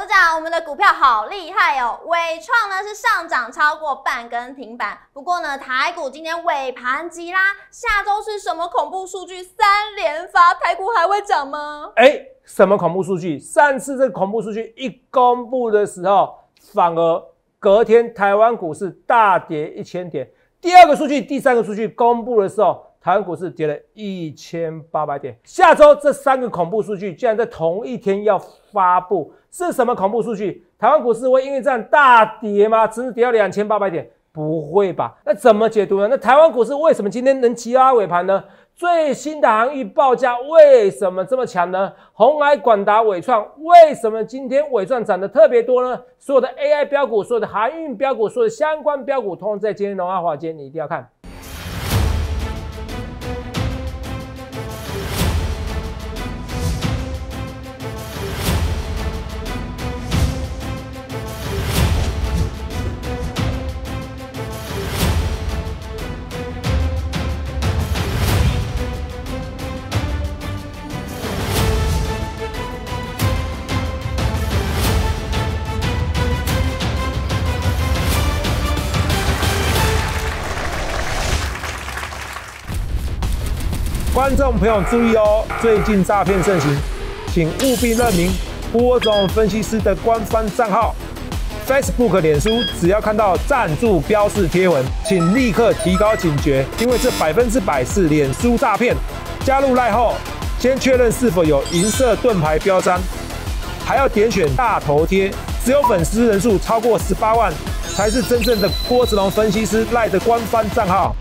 事长，我们的股票好厉害哦！伟创呢是上涨超过半根停板，不过呢台股今天尾盘急拉，下周是什么恐怖数据三连发？台股还会涨吗？哎，什么恐怖数据？上次这恐怖数据一公布的时候，反而隔天台湾股市大跌一千点。第二个数据、第三个数据公布的时候，台湾股市跌了一千八百点。下周这三个恐怖数据竟然在同一天要发布。是什么恐怖数据？台湾股市会因为这样大跌吗？直直跌到两千八百点？不会吧？那怎么解读呢？那台湾股市为什么今天能急拉尾盘呢？最新的航运报价为什么这么强呢？红海、广达、伟创为什么今天伟创涨得特别多呢？所有的 AI 标股、所有的航运标股、所有的相关标股，通通在今天龙华华间，你一定要看。众朋友注意哦，最近诈骗盛行，请务必认明郭总分析师的官方账号 （Facebook 脸书）。只要看到赞助标示贴文，请立刻提高警觉，因为这百分之百是脸书诈骗。加入赖后，先确认是否有银色盾牌标章，还要点选大头贴，只有粉丝人数超过十八万，才是真正的郭子龙分析师赖的官方账号。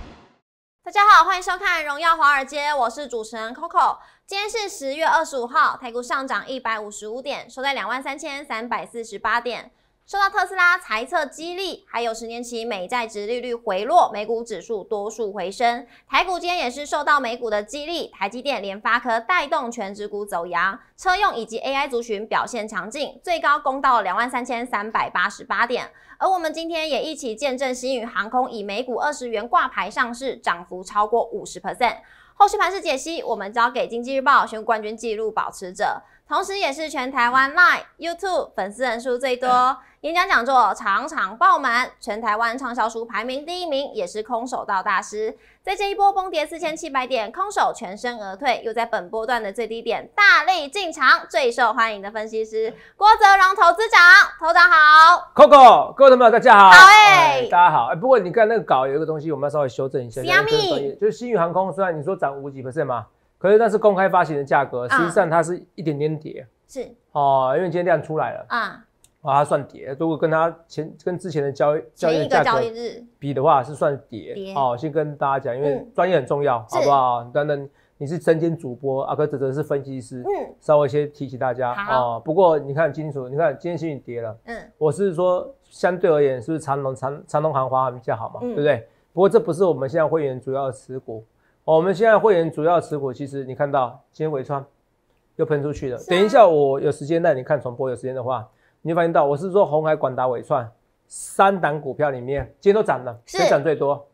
大家好，欢迎收看《荣耀华尔街》，我是主持人 Coco。今天是十月二十五号，台股上涨一百五十五点，收在两万三千三百四十八点。受到特斯拉财测激励，还有十年期美债值利率回落，美股指数多数回升。台股今天也是受到美股的激励，台积电、联发科带动全指股走阳，车用以及 AI 族群表现强劲，最高攻到两万三千三百八十八点。而我们今天也一起见证新宇航空以每股二十元挂牌上市，涨幅超过五十 percent。后续盘市解析，我们交给经济日报选闻冠军纪录保持者，同时也是全台湾 LINE、YouTube 粉丝人数最多。演讲讲座场场爆满，全台湾畅销书排名第一名，也是空手道大师。在这一波崩跌四千七百点，空手全身而退，又在本波段的最低点大力进场，最受欢迎的分析师郭泽荣投资长，投长好，Coco，各位朋友大家好，好哎，大家好哎。不过你看那个稿有一个东西，我们要稍微修正一下。就是新宇航空，虽然你说涨五几 percent 嘛，可是那是公开发行的价格，实际上它是一点点跌，是哦，因为今天量出来了啊。把它算跌，如果跟它前跟之前的交易交易价格比的话，是算跌。哦，先跟大家讲，因为专业很重要，好不好？等等，你是真金主播，阿哥则则是分析师，嗯，稍微先提醒大家啊。不过你看清楚，你看今天是跌了，嗯，我是说相对而言，是不是长隆长长隆、华华比较好嘛？对不对？不过这不是我们现在会员主要持股，我们现在会员主要持股，其实你看到今天伟川又喷出去了。等一下，我有时间带你看重播，有时间的话。你发现到我是做红海广达伟创三档股票里面，今天都涨了，谁涨最多？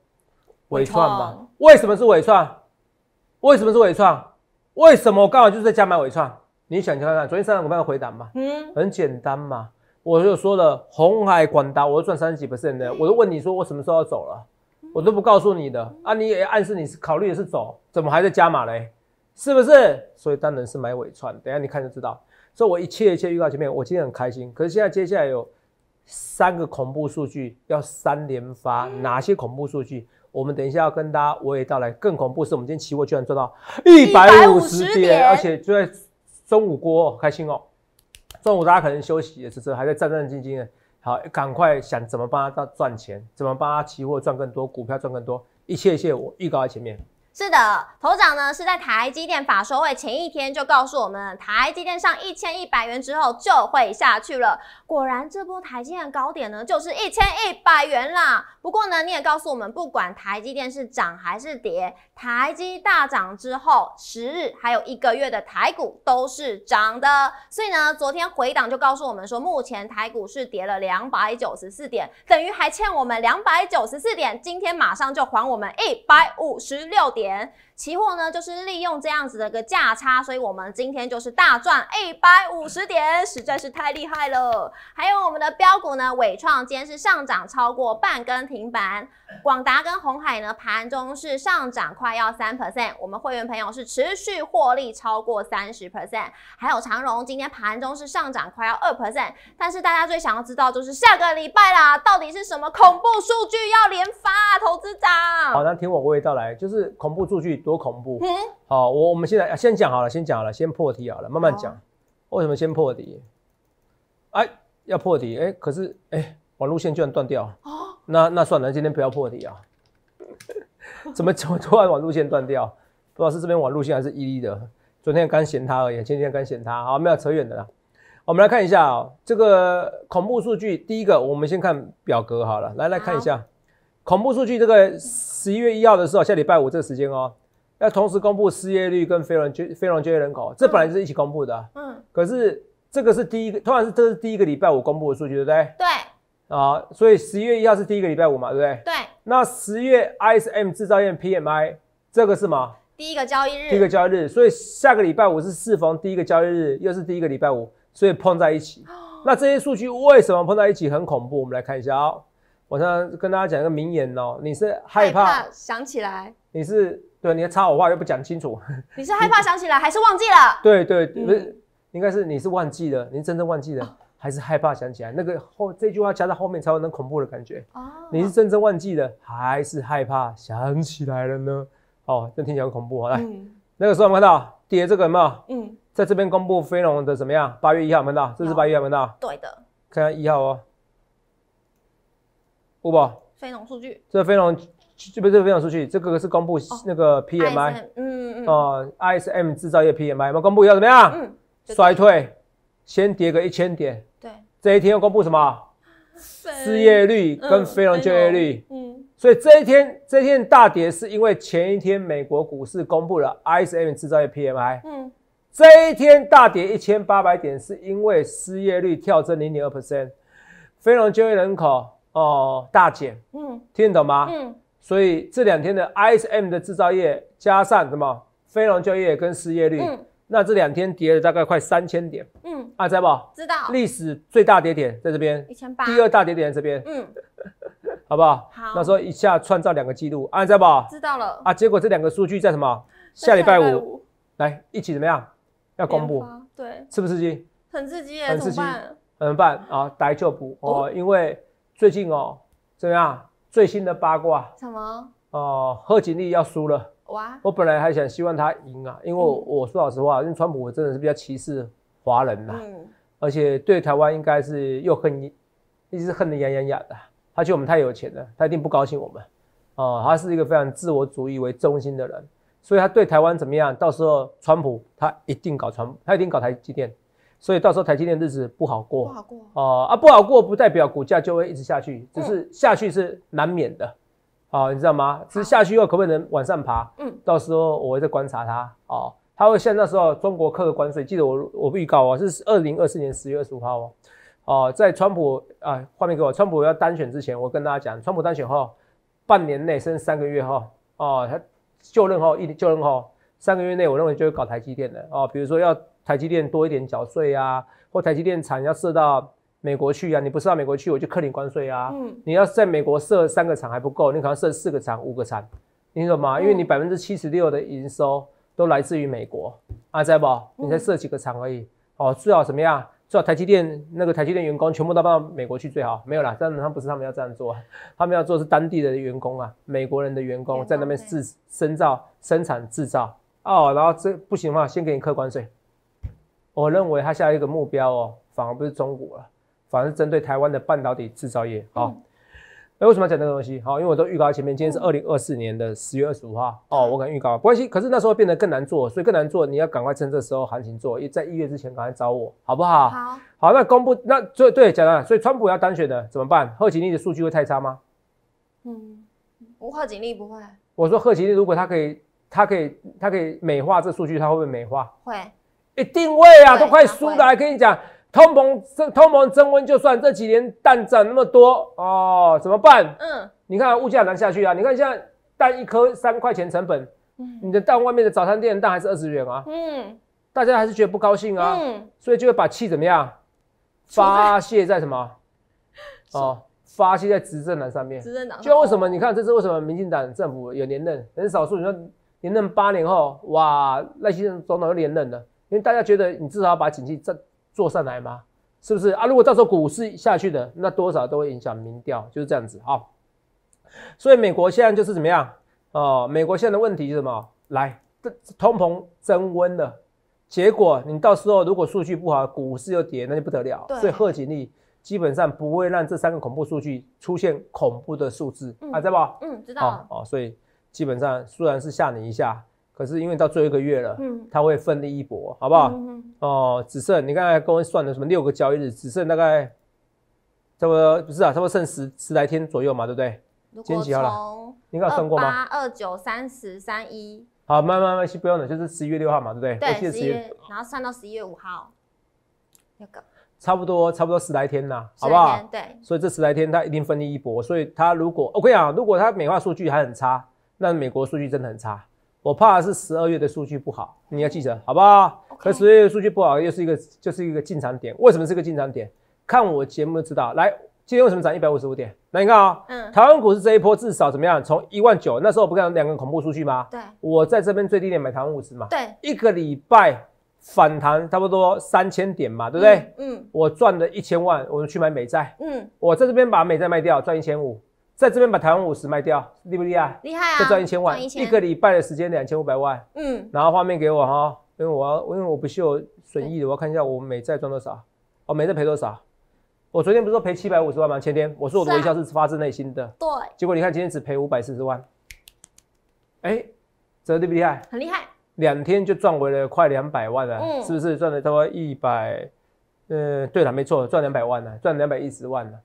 伟创嘛？为什么是伟创？为什么是伟创？为什么我刚好就是在加买伟创？你想看看昨天三档股票回档嘛？嗯，很简单嘛，我就说了红海广达，我都赚三十几的，我都问你说我什么时候要走了，我都不告诉你的啊，你也暗示你是考虑的是走，怎么还在加码嘞？是不是？所以当然是买尾创，等下你看就知道。所以我一切一切预告前面，我今天很开心。可是现在接下来有三个恐怖数据要三连发，哪些恐怖数据？我们等一下要跟大家娓道来。更恐怖是我们今天期货居然做到一百五十点，而且就在中午过，开心哦！中午大家可能休息，也是还在战战兢兢的。好，赶快想怎么帮他赚钱，怎么帮他期货赚更多，股票赚更多。一切一切我预告在前面。是的，头涨呢是在台积电法收会前一天就告诉我们，台积电上一千一百元之后就会下去了。果然，这波台积电的高点呢就是一千一百元啦。不过呢，你也告诉我们，不管台积电是涨还是跌，台积大涨之后，十日还有一个月的台股都是涨的。所以呢，昨天回档就告诉我们说，目前台股是跌了两百九十四点，等于还欠我们两百九十四点，今天马上就还我们一百五十六点。言，期货呢，就是利用这样子的一个价差，所以我们今天就是大赚一百五十点，实在是太厉害了。还有我们的标股呢，伟创今天是上涨超过半根停板，广达跟红海呢盘中是上涨快要三 percent，我们会员朋友是持续获利超过三十 percent，还有长荣今天盘中是上涨快要二 percent。但是大家最想要知道就是下个礼拜啦，到底是什么恐怖数据要连发？投资长，好，那听我娓娓道来，就是恐怖数据。多恐怖！好，我我们现在先讲好了，先讲好了，先破题好了，慢慢讲。为什么先破题？哎，要破题，哎，可是哎，网路线居然断掉。那那算了，今天不要破题啊。怎么怎么突然网路线断掉？不知道是这边网路线还是伊利的。昨天刚嫌他而已，今天刚嫌他。好，没有扯远的啦。我们来看一下哦，这个恐怖数据，第一个我们先看表格好了。来来看一下恐怖数据，这个十一月一号的时候，下礼拜五这个时间哦。要同时公布失业率跟非农就非农就业人口，这本来就是一起公布的嗯。可是这个是第一个，当然是这是第一个礼拜五公布的数据，对不对？对。啊，所以十一月一号是第一个礼拜五嘛，对不对？对。那十月 ISM 制造业 PMI 这个是吗？第一个交易日。第一个交易日，所以下个礼拜五是适逢第一个交易日，又是第一个礼拜五，所以碰在一起。那这些数据为什么碰在一起很恐怖？我们来看一下哦。我想跟大家讲一个名言哦，你是害怕想起来？你是。对，你插我话又不讲清楚，你是害怕想起来还是忘记了？对对，不是，应该是你是忘记了，你真正忘记了还是害怕想起来？那个后这句话加在后面才有那恐怖的感觉哦，你是真正忘记了还是害怕想起来了呢？哦，这听起来很恐怖啊！来，那个时候我们看到跌这个没有？嗯，在这边公布飞龙的怎么样？八月一号，看到这是八月一号，对的，看一号哦，不不。飞龙数据，这飞龙。就不是分享出去，这个是公布那个 P M I，嗯，哦，I S M 制造业 P M I，我们公布要怎么样？嗯，衰退，先跌个一千点。对，这一天要公布什么？失业率跟非农就业率。嗯，所以这一天这一天大跌，是因为前一天美国股市公布了 I S M 制造业 P M I。嗯，这一天大跌一千八百点，是因为失业率跳增零点二 percent，非农就业人口哦大减。嗯，听得懂吗？嗯。所以这两天的 ISM 的制造业加上什么非农就业跟失业率，那这两天跌了大概快三千点。嗯，阿在好不知道。历史最大跌点在这边，一千八。第二大跌点在这边。嗯，好不好？好。那时候一下创造两个记录，阿在不知道了。啊，结果这两个数据在什么？下礼拜五来一起怎么样？要公布。对。刺不刺激？很刺激耶！很刺激。怎么办？怎么办啊？逮就补哦，因为最近哦，怎样？最新的八卦什么？哦，贺锦丽要输了。哇！我本来还想希望他赢啊，因为我说老实话，因为川普，我真的是比较歧视华人呐，而且对台湾应该是又恨，一直恨得痒痒痒的。他觉得我们太有钱了，他一定不高兴我们。哦，他是一个非常自我主义为中心的人，所以他对台湾怎么样？到时候川普他一定搞川，他一定搞台积电。所以到时候台积电日子不好过，不好过哦啊不好过不代表股价就会一直下去，只是下去是难免的，啊。你知道吗？只是下去后可不可能往上爬？嗯，到时候我再观察它，哦，它会像那时候中国的关税，记得我我预告哦，是二零二四年十月二十五号哦，哦，在川普啊画面给我，川普要单选之前，我跟大家讲，川普当选后半年内甚至三个月哈哦就任后一就任后三个月内我认为就会搞台积电的啊，比如说要。台积电多一点缴税啊，或台积电厂要设到美国去啊，你不是到美国去，我就克你关税啊！嗯，你要在美国设三个厂还不够，你可能设四个厂、五个厂，你懂吗？因为你百分之七十六的营收都来自于美国，啊，在不？你才设几个厂而已。哦，最好怎么样？最好台积电那个台积电员工全部都搬到美国去最好。没有啦，基本他不是他们要这样做，他们要做是当地的员工啊，美国人的员工在那边制、深造、生产、制造。哦，然后这不行的话，先给你克关税。我认为他下一个目标哦，反而不是中国了，反而是针对台湾的半导体制造业好，哎，为什么要讲这个东西？好，因为我都预告前面，今天是二零二四年的十月二十五号哦，我敢预告，没关系。可是那时候变得更难做，所以更难做，你要赶快趁这时候行情做，一在一月之前赶快找我，好不好？好好，那公布那最对讲了，所以川普要单选的怎么办？贺锦丽的数据会太差吗？嗯，我贺锦丽不会。我说贺锦丽如果他可以，他可以，他可以美化这数据，他会不会美化？会。一定位啊，都快输的，还跟你讲通膨，增通膨，增温就算这几年蛋涨那么多哦，怎么办？嗯，你看物价难下去啊，你看现在蛋一颗三块钱成本，你的蛋外面的早餐店蛋还是二十元啊，嗯，大家还是觉得不高兴啊，所以就会把气怎么样发泄在什么？哦，发泄在执政党上面。执政党就为什么？你看这是为什么？民进党政府有连任，很少数，你说连任八年后，哇，那些总统又连任了。因为大家觉得你至少要把景气再做上来吗？是不是啊？如果到时候股市下去的，那多少都会影响民调，就是这样子啊。所以美国现在就是怎么样哦，美国现在的问题是什么？来，通膨增温了，结果你到时候如果数据不好，股市又跌，那就不得了。所以贺锦丽基本上不会让这三个恐怖数据出现恐怖的数字啊，在不？嗯，知道。哦，所以基本上虽然是吓你一下。可是因为到最后一个月了，嗯，他会奋力一搏，好不好？哦，只剩你刚才跟我算的什么六个交易日，只剩大概，差不多不是啊，差不多剩十十来天左右嘛，对不对？从吗？八二九三十三一，好，慢慢慢慢，不用了，就是十一月六号嘛，对不对？对，十一月，然后算到十一月五号，六个，差不多差不多十来天呐，好不好？对，所以这十来天他一定奋力一搏，所以他如果 OK 啊，如果他美化数据还很差，那美国数据真的很差。我怕是十二月的数据不好，你要记着，好不好？可十二月数据不好又是一个，就是一个进场点。为什么是个进场点？看我节目就知道。来，今天为什么涨一百五十五点？那你看啊，嗯，台湾股市这一波至少怎么样？从一万九，那时候我不看两个恐怖数据吗？对。我在这边最低点买台湾五十嘛？对。一个礼拜反弹差不多三千点嘛，对不对？嗯。我赚了一千万，我去买美债。嗯。我在这边把美债卖掉，赚一千五。在这边把台湾五十卖掉，厉不厉害？厉害啊！再赚一千万，一个礼拜的时间两千五百万。嗯，然后画面给我哈，因为我要，因为我不有损益的，我要看一下我每债赚多少，哦，每债赔多少。我昨天不是说赔七百五十万吗？前天我说我的微笑是发自内心的，对。结果你看今天只赔五百四十万，哎，这厉不厉害？很厉害，两天就赚回了快两百万了，是不是？赚了大概一百，嗯，对了，没错，赚两百万了，赚两百一十万了。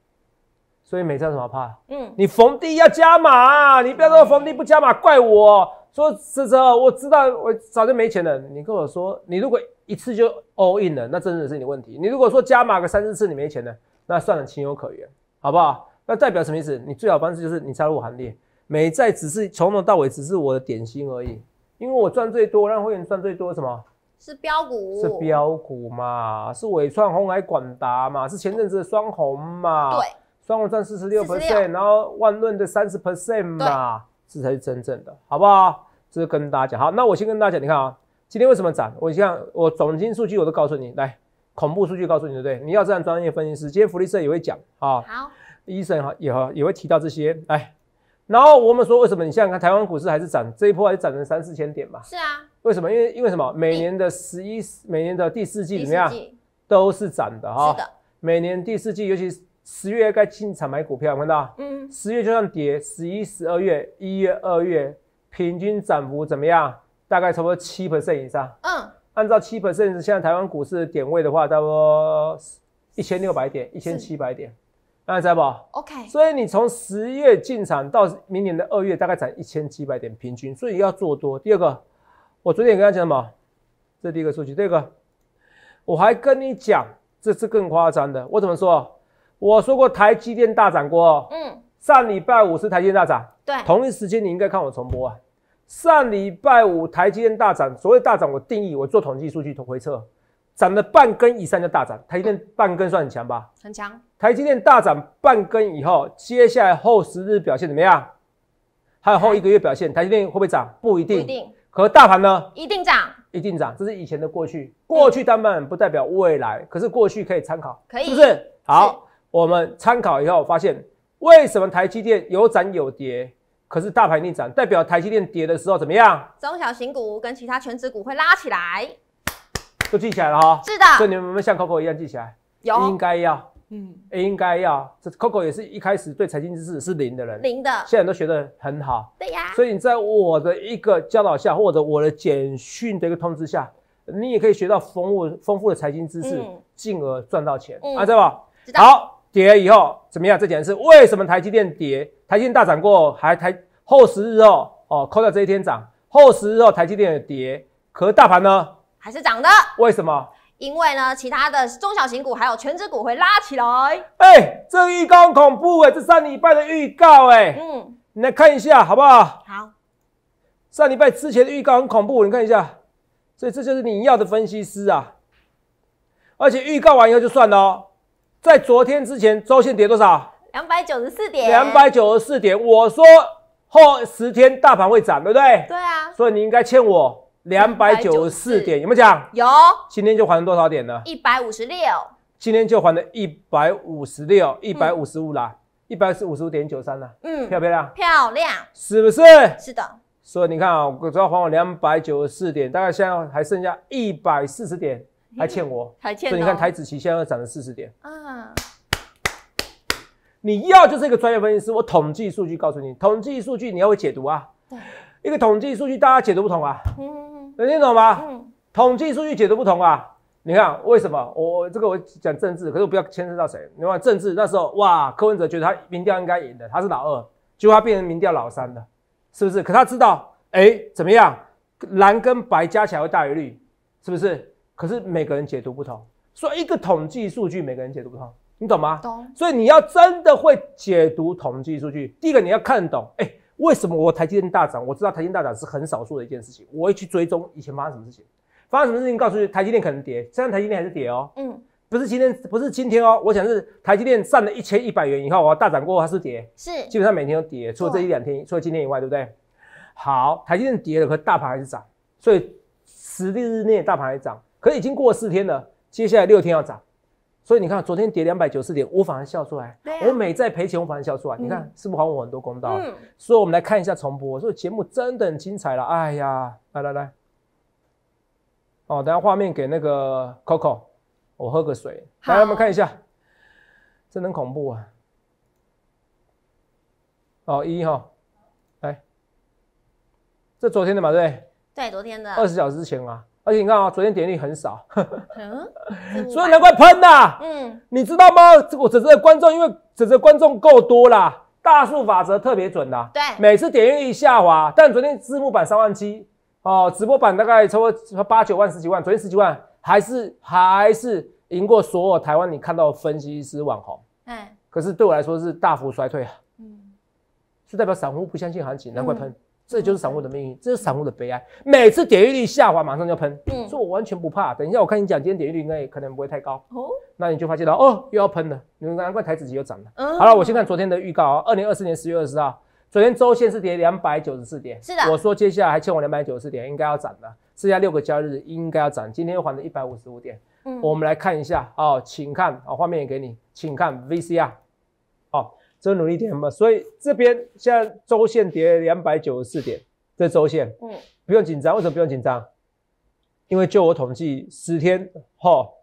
所以美债怎么怕？嗯，你逢低要加码，你不要说逢低不加码怪我。说这时我知道我早就没钱了。你跟我说，你如果一次就 all in 了，那真的是你问题。你如果说加码个三四次你没钱了，那算了，情有可原，好不好？那代表什么意思？你最好方式就是你加入行列，美债只是从头到尾只是我的点心而已。因为我赚最多，让会员赚最多，什么？是标股？是标股嘛？是伟创、宏海、广达嘛？是前阵子的双红嘛？对。双不算四十六 percent，然后万润的三十 percent 嘛，这才是真正的好不好？这是跟大家讲。好，那我先跟大家讲，你看啊，今天为什么涨？我像我总经数据我都告诉你，来恐怖数据告诉你，对不对？你要这样专业分析师，今天福利社也会讲啊，好医生哈也哈也会提到这些。来，然后我们说为什么？你现在看，台湾股市还是涨，这一波还是涨成三四千点吧？是啊，为什么？因为因为什么？每年的十一每年的第四季怎么样？都是涨的哈。是的，每年第四季，尤其是。十月该进场买股票，看到，嗯，十月就算跌，十一、十二月、一月、二月平均涨幅怎么样？大概差不多七 percent 以上。嗯，按照七 percent，现在台湾股市点位的话，差不多一千六百点、一千七百点，那在不？OK。所以你从十月进场到明年的二月，大概涨一千七百点平均，所以要做多。第二个，我昨天跟他讲什么？这第一个数据，这个我还跟你讲，这是更夸张的。我怎么说？我说过台积电大涨过，嗯，上礼拜五是台积电大涨，对，同一时间你应该看我重播啊。上礼拜五台积电大涨，所谓大涨我定义，我做统计数据回测，涨了半根以上就大涨。台积电半根算很强吧？很强。台积电大涨半根以后，接下来后十日表现怎么样？还有后一个月表现，台积电会不会涨？不一定，不一定。可大盘呢？一定涨，一定涨。这是以前的过去，过去但不代表未来，可是过去可以参考，可以，是不是？好。我们参考以后发现，为什么台积电有涨有跌，可是大盘逆涨，代表台积电跌的时候怎么样？中小型股跟其他全职股会拉起来，都记起来了哈。是的，所以你们有没有像 Coco 一样记起来？有，应该要，嗯，应该要。这 Coco 也是一开始对财经知识是零的人，零的，现在都学得很好。对呀，所以你在我的一个教导下，或者我的简讯的一个通知下，你也可以学到丰富丰富的财经知识，进而赚到钱啊，知道吧？好。跌了以后怎么样这件事？为什么台积电跌？台积电大涨过，还台后十日后哦，扣掉这一天涨，后十日后台积电跌，可是大盘呢还是涨的？为什么？因为呢，其他的中小型股还有全职股会拉起来。哎，这预告恐怖哎，这上礼拜的预告哎，嗯，你来看一下好不好？好，上礼拜之前的预告很恐怖，你看一下。所以这就是你要的分析师啊，而且预告完以后就算了哦。在昨天之前，周线跌多少？两百九十四点。两百九十四点，我说后十天大盘会涨，对不对？对啊。所以你应该欠我两百九十四点，有没有讲？有。今天就还了多少点呢？一百五十六。今天就还了一百五十六，一百五十五啦，一百五十五点九三啦。嗯，漂不漂亮？漂亮。是不是？是的。所以你看啊，我只要还我两百九十四点，大概现在还剩下一百四十点。还欠我，所以你看台子期现在要涨了四十点啊！你要就是一个专业分析师，我统计数据告诉你，统计数据你要会解读啊。对，一个统计数据大家解读不同啊，能听懂吗？嗯，统计数据解读不同啊。你看为什么？我这个我讲政治，可是我不要牵涉到谁。你看政治那时候哇，柯文哲觉得他民调应该赢的，他是老二，结果他变成民调老三了，是不是？可他知道哎，怎么样？蓝跟白加起来会大于绿，是不是？可是每个人解读不同，所以一个统计数据每个人解读不同，你懂吗？懂。所以你要真的会解读统计数据，第一个你要看得懂。哎，为什么我台积电大涨？我知道台积电大涨是很少数的一件事情，我会去追踪以前发生什么事情，发生什么事情。告诉你台积电可能跌，现在台积电还是跌哦。嗯，不是今天不是今天哦，我想是台积电占了一千一百元以后，我大涨过后它是跌，是基本上每天都跌，除了这一两天，除了今天以外，对不对？好，台积电跌了，可大盘还是涨，所以十日内大盘还涨。可已经过四天了，接下来六天要涨，所以你看昨天跌两百九十点，我反而笑出来。我每在赔钱，我反而笑出来。你看，是不是还我很多公道？嗯。所以我们来看一下重播，以节目真的很精彩了。哎呀，来来来，哦，等下画面给那个 Coco，我喝个水。来，我们看一下，真的恐怖啊！哦，一号，来，这昨天的嘛，对不对？对，昨天的。二十小时之前啊。而且你看啊，昨天点力很少，所以难怪喷呐。嗯，你知道吗？这个整个观众，因为整个观众够多啦，大数法则特别准的。对，每次点率一下滑，但昨天字幕版三万七，哦，直播版大概超过八九万、十几万。昨天十几万还是还是赢过所有台湾你看到分析师网红。嗯，可是对我来说是大幅衰退啊。嗯，是代表散户不相信行情，难怪喷。这就是散户的命运，这是散户的悲哀。每次点击率下滑，马上就要喷，说我完全不怕。等一下，我看你讲，今天点击率应该也可能不会太高哦。那你就发现了，哦，又要喷了。难怪台子期又涨了。好了，我先看昨天的预告啊，二零二四年十月二十号，昨天周线是跌两百九十四点，是的。我说，接下来还欠我两百九十四点，应该要涨了。剩下六个交易日应该要涨，今天又还了一百五十五点。我们来看一下哦，请看啊，画面也给你，请看 VC r 哦。多努力一点嘛，所以这边现在周线跌两百九十四点，这周线，嗯，不用紧张，为什么不用紧张？因为就我统计，十天后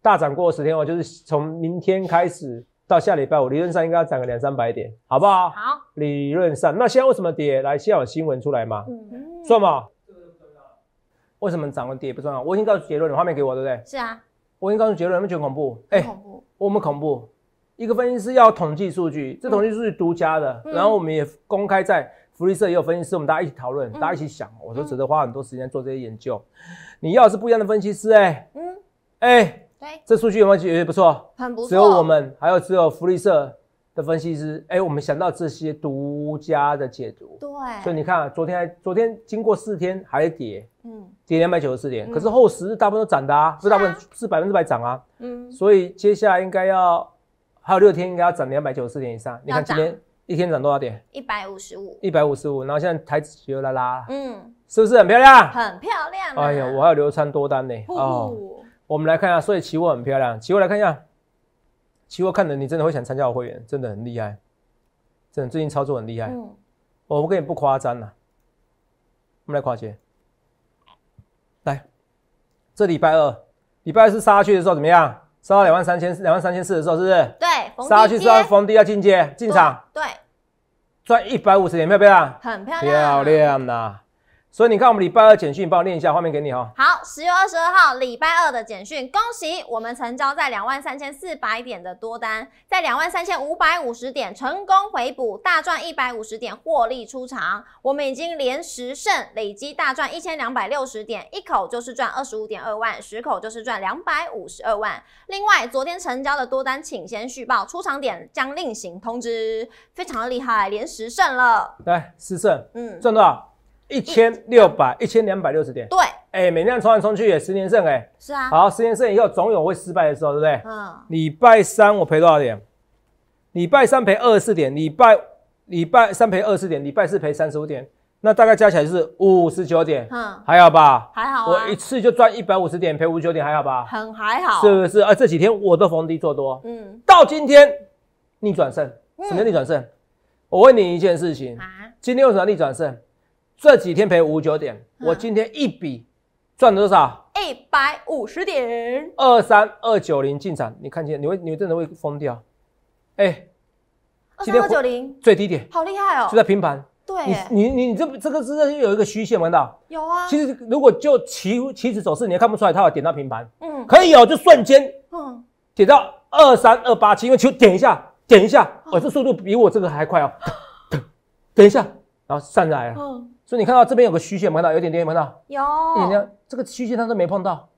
大涨过十天后，就是从明天开始到下礼拜五，理论上应该要涨个两三百点，好不好？好，理论上。那现在为什么跌？来，现在有新闻出来吗？嗯，算吗？为什么涨了跌不重要？我已经告诉杰伦，画面给我，对不对？是啊，我已经告诉杰伦，有没有觉得恐怖？哎，恐怖，我们恐怖。一个分析师要统计数据，这统计数据独家的，然后我们也公开在福利社也有分析师，我们大家一起讨论，大家一起想，我都值得花很多时间做这些研究。你要是不一样的分析师，哎，嗯，哎，对，这数据有没有觉得不错？很不错，只有我们，还有只有福利社的分析师，哎，我们想到这些独家的解读。对，所以你看，昨天昨天经过四天还跌，嗯，跌两百九十四点，可是后十日大部分都涨的啊，是大部分是百分之百涨啊，嗯，所以接下来应该要。还有六天，应该要涨两百九十四点以上。你看今天一天涨多少点？一百五十五。一百五十五。然后现在台指又拉拉嗯，是不是很漂亮？很漂亮。哎呦，我还有流仓多单呢。哦，我们来看一下，所以期货很漂亮。期货来看一下，期货看的你真的会想参加我会员，真的很厉害，真的最近操作很厉害。嗯，我不跟你不夸张了，我们来跨界，来，这礼拜二，礼拜四杀去的时候怎么样？杀到两万三千，两万三千四的时候，是不是？对。杀去之后封低要进阶进场，对，赚一百五十点，漂不漂亮？很漂亮，漂亮呐。所以你看，我们礼拜二简讯，帮我念一下画面给你哈。好，十月二十二号礼拜二的简讯，恭喜我们成交在两万三千四百点的多单，在两万三千五百五十点成功回补，大赚一百五十点获利出场。我们已经连十胜，累积大赚一千两百六十点，一口就是赚二十五点二万，十口就是赚两百五十二万。另外，昨天成交的多单请先续报，出场点将另行通知。非常的厉害，连十胜了。来，十胜，嗯，赚多少？一千六百一千两百六十点，对，哎，每辆冲来冲去也十年胜，哎，是啊，好，十年胜以后总有会失败的时候，对不对？嗯，礼拜三我赔多少点？礼拜三赔二十四点，礼拜礼拜三赔二十四点，礼拜四赔三十五点，那大概加起来就是五十九点，嗯，还好吧？还好啊，我一次就赚一百五十点，赔五十九点，还好吧？很还好，是不是？啊，这几天我都逢低做多，嗯，到今天逆转胜，什么叫逆转胜？我问你一件事情，啊，今天为什么逆转胜？这几天赔五九点，我今天一笔赚多少？一百五十点。二三二九零进场，你看见？你会，你们真的会疯掉？哎，二三二九零最低点，好厉害哦！就在平盘。对，你你你这这个是有一个虚线玩到？有啊。其实如果就棋棋子走势，你也看不出来，它点到平盘。嗯，可以有，就瞬间嗯点到二三二八七，因为球点一下，点一下，哦、这速度比我这个还快哦！等一下，然后上来。嗯。所以你看到这边有个虚线，没看到，有点点没看到，有，点点，这个虚线它都没碰到，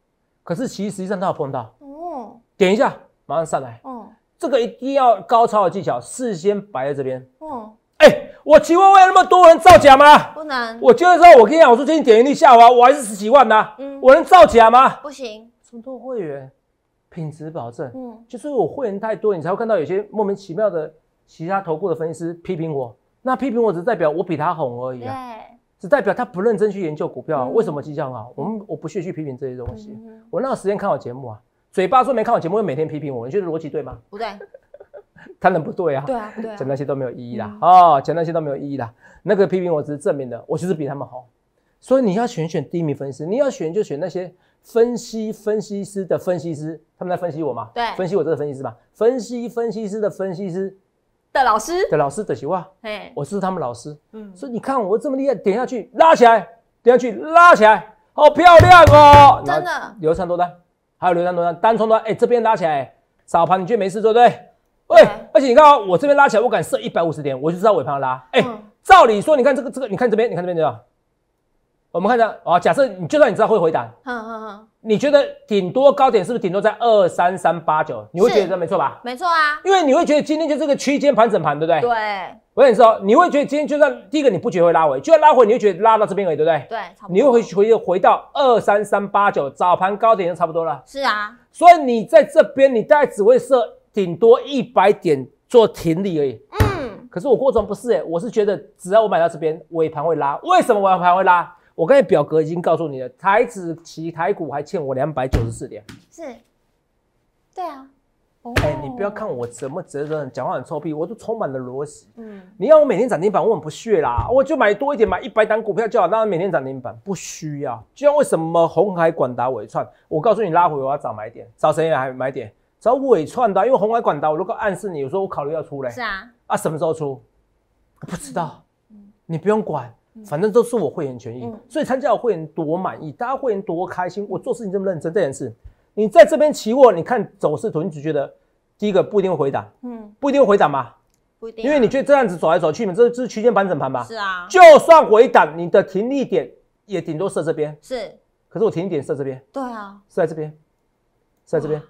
可是其实际上它有碰到，哦，点一下，马上上来，哦，这个一定要高超的技巧，事先摆在这边，哦，哎，我七万万那么多人造假吗？不能，我就是说，我跟你讲，我说最近点击率下滑，我还是十几万的，嗯，我能造假吗？不行，众多会员，品质保证，嗯，就是我会员太多，你才会看到有些莫名其妙的其他投顾的分析师批评我，那批评我只代表我比他红而已啊。只代表他不认真去研究股票，为什么绩效好？我们我不屑去批评这些东西。我那个时间看我节目啊，嘴巴说没看我节目，又每天批评我，你觉得逻辑对吗？不对，他能不对啊？对啊，不讲那些都没有意义啦。哦，讲那些都没有意义啦。那个批评我只是证明的，我其实比他们好。所以你要选选第一名分析师，你要选就选那些分析分析师的分析师，他们在分析我嘛？对，分析我这个分析师吧，分析分析师的分析师。的老师，的老师的席话，我是他们老师，嗯，所以你看我这么厉害，点下去拉起来，点下去拉起来，好漂亮哦，真的，流畅多单，还有流畅多单，单冲端。哎，这边拉起来，扫盘，你居没事，对不对？对。而且你看我这边拉起来，我敢设一百五十点，我就知道尾盘拉，哎，照理说，你看这个这个，你看这边，你看这边对吧？我们看一下啊，假设你就算你知道会回档，嗯嗯嗯。你觉得顶多高点是不是顶多在二三三八九？你会觉得没错吧？没错啊，因为你会觉得今天就这个区间盘整盘，对不对？对。我跟你说，你会觉得今天就算第一个你不觉得会拉回，就算拉回，你会觉得拉到这边而已，对不对？对，差不多。你会回回到回到二三三八九，早盘高点就差不多了。是啊。所以你在这边，你大概只会设顶多一百点做停力而已。嗯。可是我过程不是哎，我是觉得只要我买到这边，尾盘会拉。为什么尾盘会拉？我刚才表格已经告诉你了，台子企台股还欠我两百九十四点。是，对啊。哎，你不要看我怎么责任，讲话很臭屁，我都充满了逻辑。嗯，你要我每天涨停板，我很不屑啦，我就买多一点，买一百档股票就好，让它每天涨停板，不需要。就像为什么红海广达尾串，我告诉你拉回我要找买点，找谁来买点？找尾串的，因为红海广达，我如果暗示你，有时候我考虑要出嘞，是啊，啊什么时候出？我不知道，嗯，你不用管。反正都是我会员权益，所以参加我会员多满意，大家会员多开心。我做事情这么认真，这件事你在这边企握，你看走势，图，你只觉得第一个不一定会回档，嗯，不一定会回档吧？不一定，因为你得这样子走来走去嘛，这是区间盘整盘吧？是啊。就算回档，你的停利点也顶多设这边。是。可是我停利点设这边。对啊。是在这边，在这边，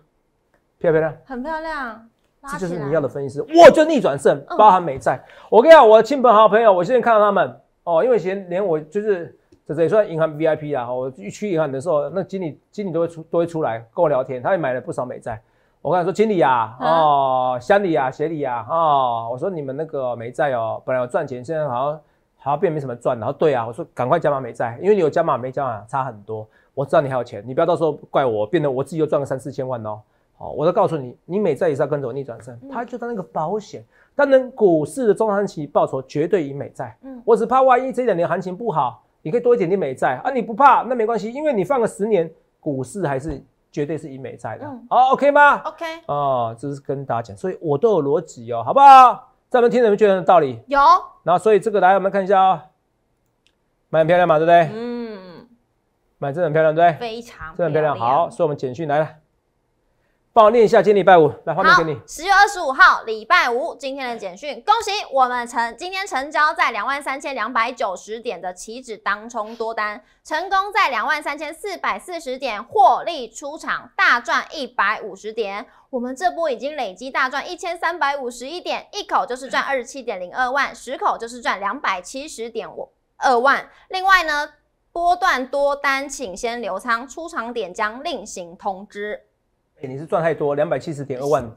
漂不漂亮？很漂亮。这就是你要的分析师，我就逆转胜，包含美债。我跟你讲，我的亲朋友朋友，我现在看到他们。哦，因为以前连我就是，这也算银行 VIP 啊。我去去银行的时候，那经理经理都会出都会出来跟我聊天。他也买了不少美债。我跟他说：“经理啊，哦，乡里啊，协里啊，哦，我说你们那个美债哦，本来有赚钱，现在好像好像变没什么赚然后对啊。”我说：“赶快加码美债，因为你有加码没加码差很多。我知道你还有钱，你不要到时候怪我，变得我自己又赚个三四千万哦。”好，我都告诉你，你美债也是要跟着我逆转升，它就是那个保险。当然，股市的中长期报酬绝对以美债。嗯，我只怕万一这两年行情不好，你可以多一点点美债啊。你不怕，那没关系，因为你放个十年，股市还是绝对是以美债的。好，OK 吗？OK。哦，这是跟大家讲，所以我都有逻辑哦，好不好？咱们听没听觉得道理？有。然后，所以这个来，我们看一下啊，蛮漂亮嘛，对不对？嗯，买这很漂亮，对不对？非常，这很漂亮。好，所以我们简讯来了。帮我念一下，今礼拜五来画面给你。十月二十五号礼拜五，今天的简讯，恭喜我们成今天成交在两万三千两百九十点的期指当冲多单，成功在两万三千四百四十点获利出场，大赚一百五十点。我们这波已经累积大赚一千三百五十一点，一口就是赚二十七点零二万，十口就是赚两百七十点五二万。另外呢，波段多单请先留仓，出场点将另行通知。你是赚太多，两百七十点二万两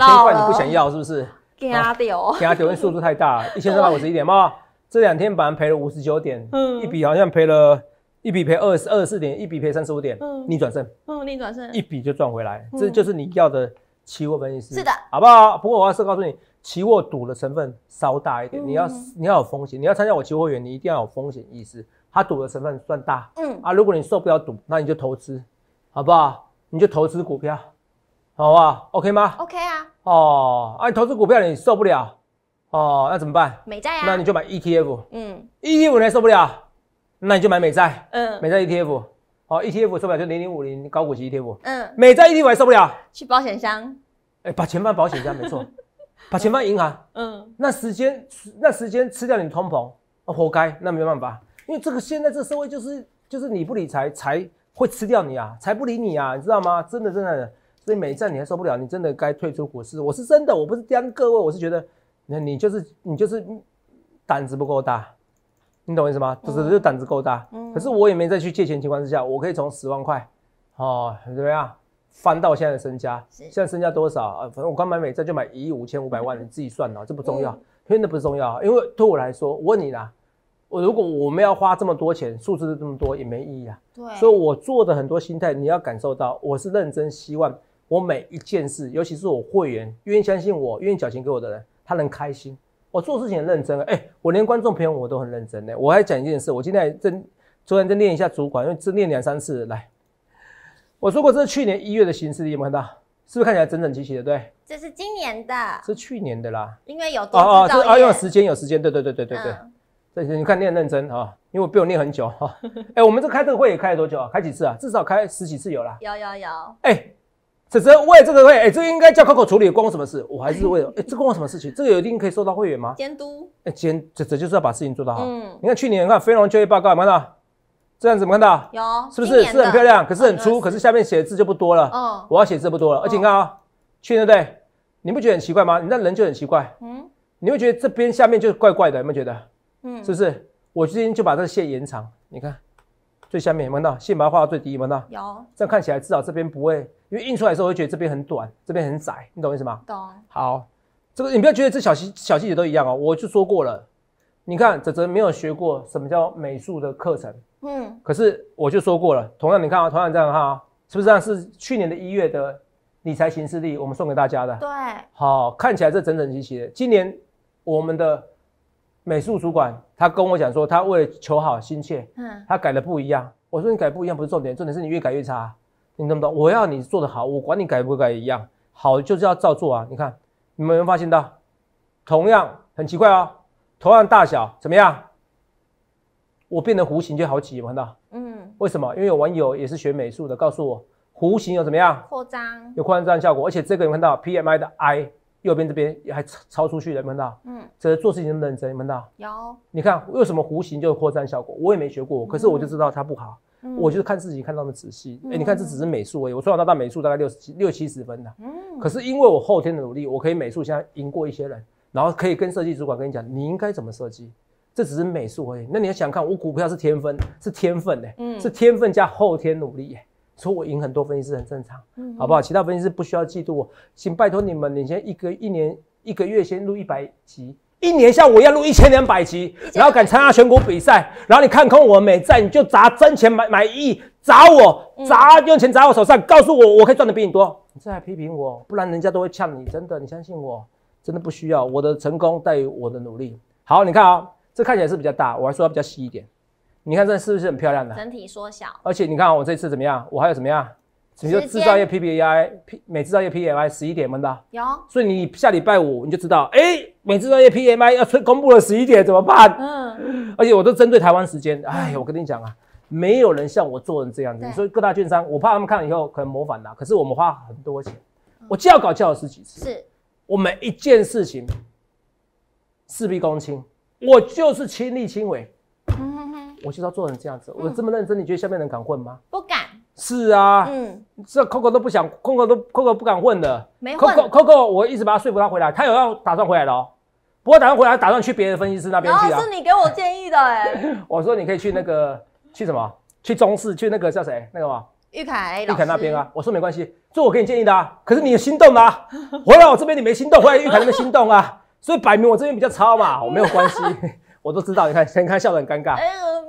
千块你不想要是不是？惊到，惊到，因为速度太大，一千三百五十一点，嘛。这两天本人赔了五十九点，嗯，一笔好像赔了，一笔赔二十二十四点，一笔赔三十五点，嗯，逆转胜，嗯，逆转胜，一笔就赚回来，这就是你要的期货分析是的，好不好？不过我要是告诉你，期货赌的成分稍大一点，你要你要有风险，你要参加我期货员，你一定要有风险意识，他赌的成分算大，嗯，啊，如果你受不了赌，那你就投资，好不好？你就投资股票，好不好？OK 吗？OK 啊。哦，啊，你投资股票你受不了，哦，那怎么办？美债啊。那你就买 ETF。嗯。ETF 你还受不了，那你就买美债。嗯。美债 ETF。哦 e t f 受不了就零零五零高股息 ETF。嗯。美债 ETF 还受不了？去保险箱。哎，把钱放保险箱没错，把钱放银行。嗯。那时间，那时间吃掉你通膨，活该。那没办法，因为这个现在这社会就是就是你不理财财。会吃掉你啊，才不理你啊，你知道吗？真的真的，所以美债你还受不了，你真的该退出股市。我是真的，我不是讲各位，我是觉得，那你就是你就是胆子不够大，你懂我意思吗？就是，就胆子够大。嗯。可是我也没再去借钱情况之下，我可以从十万块，哦怎么样翻到现在的身家？现在身家多少啊？反正我刚买美债就买一亿五千五百万，你自己算了，这不重要，因为那不重要，因为对我来说，我问你啦。我如果我们要花这么多钱，数字这么多也没意义啊。对，所以我做的很多心态你要感受到，我是认真，希望我每一件事，尤其是我会员愿意相信我、愿意缴钱给我的人，他能开心。我做事情很认真啊，哎，我连观众朋友我都很认真呢。我还讲一件事，我今天正昨天正练一下主管，因为这练两三次来。我说过这是去年一月的形式，你有没有看到？是不是看起来整整齐齐的？对，这是今年的，是去年的啦。因为有短时间，有时间，对对对对对对。你看，念认真啊，因为我背我念很久哈。哎，我们这开这个会也开了多久啊？开几次啊？至少开十几次有了。有有有。哎，泽泽，我为这个会，哎，这应该叫 Coco 处理，关我什么事？我还是为了，哎，这关我什么事情？这个有一定可以收到会员吗？监督。哎，监泽泽就是要把事情做到好。嗯。你看去年看飞龙就业报告，有看到？这样子有看到？有。是不是是很漂亮？可是很粗，可是下面写字就不多了。嗯。我要写字不多了，而且你看啊，去年不对？你不觉得很奇怪吗？你那人就很奇怪。嗯。你会觉得这边下面就怪怪的，有没有觉得？嗯，是不是？我今天就把这个线延长，你看，最下面有到线把它画到最低，有到？有。这样看起来至少这边不会，因为印出来的时候，我觉得这边很短，这边很窄，你懂意思吗？懂。好，这个你不要觉得这小细小细节都一样哦，我就说过了。你看，哲哲没有学过什么叫美术的课程，嗯，可是我就说过了，同样你看啊，同样这样哈。是不是这样？是去年的一月的理财形式力，我们送给大家的。对。好，看起来这整整齐齐的。今年我们的。美术主管他跟我讲说，他为了求好心切，嗯，他改了不一样。我说你改不一样不是重点，重点是你越改越差，你懂不懂？我要你做得好，我管你改不改一样，好就是要照做啊。你看，你们有发现到，同样很奇怪哦，同样大小怎么样？我变得弧形就好几，看到？嗯，为什么？因为有网友也是学美术的，告诉我弧形有怎么样？扩张，有扩张效果，而且这个有看到 P M I 的 I。右边这边还超出去了，门到？嗯，这做事情认真，有没有，你看为什么弧形就有扩散效果？我也没学过，可是我就知道它不好。嗯，我就是看自己看那么仔细。哎，你看这只是美术而已。我从小到大美术大概六十七、六七十分的。嗯。可是因为我后天的努力，我可以美术现在赢过一些人，然后可以跟设计主管跟你讲你应该怎么设计。这只是美术而已。那你要想看，我股票是天分，是天分呢，嗯，是天分加后天努力耶。说我赢很多分析师很正常，好不好？其他分析师不需要嫉妒我，请拜托你们领先一个一年一个月先录一百集，一年像我一样录一千两百集，然后敢参加全国比赛，然后你看空我美债，你就砸真钱买买一砸我，砸用钱砸我手上，告诉我我可以赚的比你多，你再来批评我，不然人家都会呛你，真的，你相信我，真的不需要我的成功在于我的努力。好，你看啊，这看起来是比较大，我还说比较细一点。你看这是不是很漂亮的？整体缩小，而且你看我这次怎么样？我还有怎么样？你就制造业 PMI，美制造业 PMI 十一点闷的。有，所以你下礼拜五你就知道，哎，美制造业 PMI 要公布了十一点，怎么办？嗯。而且我都针对台湾时间。哎我跟你讲啊，没有人像我做人这样子。你说各大券商，我怕他们看了以后可能模仿啦。可是我们花很多钱，我既要搞教师节，是我每一件事情事必躬亲，我就是亲力亲为。我就是要做成这样子，我这么认真，你觉得下面人敢混吗？不敢。是啊，嗯，这 Coco 都不想，Coco 都 Coco 不敢混的，没混。Coco Coco 我一直把他说服他回来，他有要打算回来的哦，不过打算回来打算去别的分析师那边去啊。是你给我建议的哎。我说你可以去那个去什么？去中市，去那个叫谁？那个嘛，玉凯。玉凯那边啊，我说没关系，就我给你建议的啊。可是你有心动啊？回来我这边你没心动，回来玉凯那边心动啊？所以摆明我这边比较超嘛，我没有关系。我都知道，你看，先看，笑得很尴尬。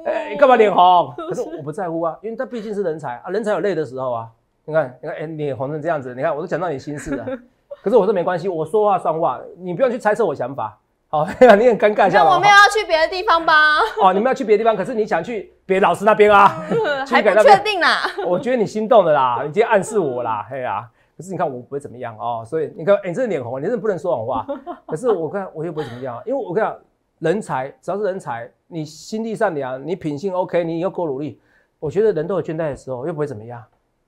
哎，你干嘛脸红？可是我不在乎啊，因为他毕竟是人才啊，人才有累的时候啊。你看，你看，哎，脸红成这样子。你看，我都讲到你心事了。可是我说没关系，我说话算话，你不用去猜测我想法。好，你很尴尬，那我们要去别的地方吧？哦，你们要去别的地方，可是你想去别老师那边啊？还不确定啦？我觉得你心动了啦，你直接暗示我啦。哎呀，可是你看我不会怎么样哦，所以你看，哎，真的脸红，你真的不能说谎话。可是我看我又不会怎么样，因为我看。人才只要是人才，你心地善良，你品性 OK，你又够努力，我觉得人都有倦怠的时候，又不会怎么样，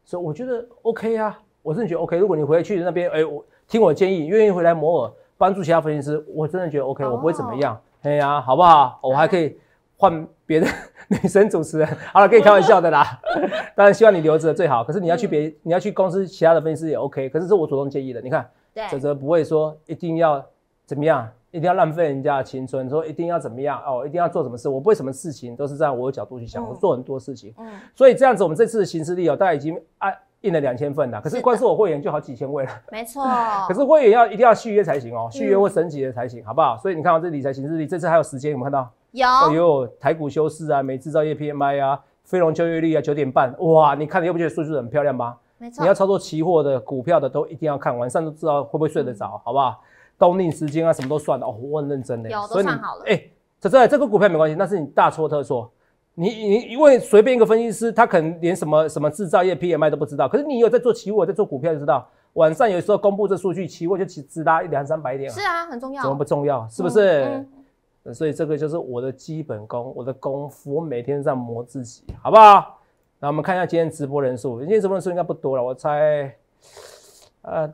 所以我觉得 OK 呀，我真的觉得 OK。如果你回去那边，哎，我听我建议，愿意回来摩尔帮助其他分析师，我真的觉得 OK，我不会怎么样，哎呀，好不好？我还可以换别的女生主持人，好了，跟你开玩笑的啦。当然希望你留着最好，可是你要去别，你要去公司其他的分析师也 OK，可是是我主动建议的，你看，泽泽不会说一定要怎么样。一定要浪费人家的青春，说一定要怎么样哦，一定要做什么事，我不会什么事情都是在我的角度去想，我做很多事情。嗯，所以这样子，我们这次的行事历哦，大概已经按印了两千份了，可是光是我会员就好几千位了。没错。可是会员要一定要续约才行哦，续约或升级的才行，好不好？所以你看我这理财形式历，这次还有时间，没有看到有，有台股休市啊，美制造业 PMI 啊，非农就业率啊，九点半，哇，你看，你不觉得数据很漂亮吗？没错。你要操作期货的、股票的，都一定要看，晚上都知道会不会睡得着，好不好？都宁时间啊，什么都算的哦，我很认真嘞，所以哎，这这这个股票没关系，那是你大错特错，你你因为随便一个分析师，他可能连什么什么制造业 PMI 都不知道，可是你有在做期货，在做股票就知道，晚上有时候公布这数据，期货就只只拉两三百点，是啊，很重要，怎么不重要？是不是？所以这个就是我的基本功，我的功夫，我每天在磨自己，好不好？那我们看一下今天直播人数，今天直播人数应该不多了，我猜。